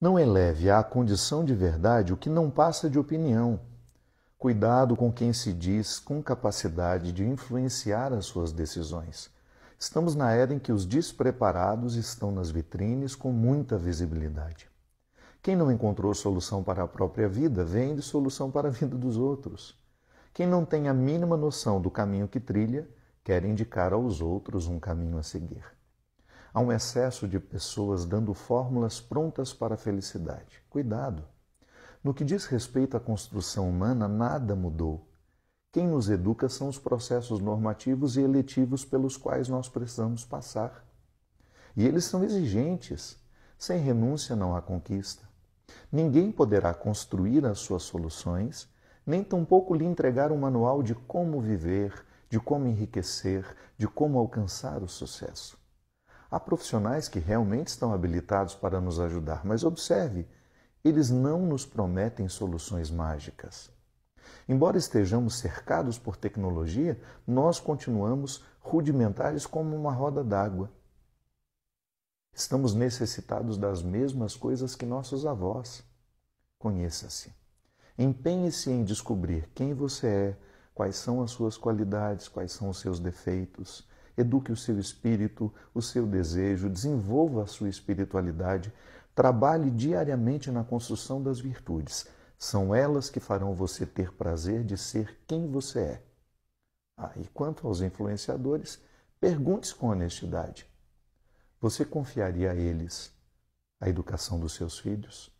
Não eleve é à condição de verdade o que não passa de opinião. Cuidado com quem se diz com capacidade de influenciar as suas decisões. Estamos na era em que os despreparados estão nas vitrines com muita visibilidade. Quem não encontrou solução para a própria vida vende solução para a vida dos outros. Quem não tem a mínima noção do caminho que trilha quer indicar aos outros um caminho a seguir. Há um excesso de pessoas dando fórmulas prontas para a felicidade. Cuidado! No que diz respeito à construção humana, nada mudou. Quem nos educa são os processos normativos e eletivos pelos quais nós precisamos passar. E eles são exigentes. Sem renúncia não há conquista. Ninguém poderá construir as suas soluções, nem tampouco lhe entregar um manual de como viver, de como enriquecer, de como alcançar o sucesso. Há profissionais que realmente estão habilitados para nos ajudar, mas observe, eles não nos prometem soluções mágicas. Embora estejamos cercados por tecnologia, nós continuamos rudimentares como uma roda d'água. Estamos necessitados das mesmas coisas que nossos avós. Conheça-se. Empenhe-se em descobrir quem você é, quais são as suas qualidades, quais são os seus defeitos eduque o seu espírito, o seu desejo, desenvolva a sua espiritualidade, trabalhe diariamente na construção das virtudes. São elas que farão você ter prazer de ser quem você é. Ah, e quanto aos influenciadores, pergunte com honestidade: você confiaria a eles a educação dos seus filhos?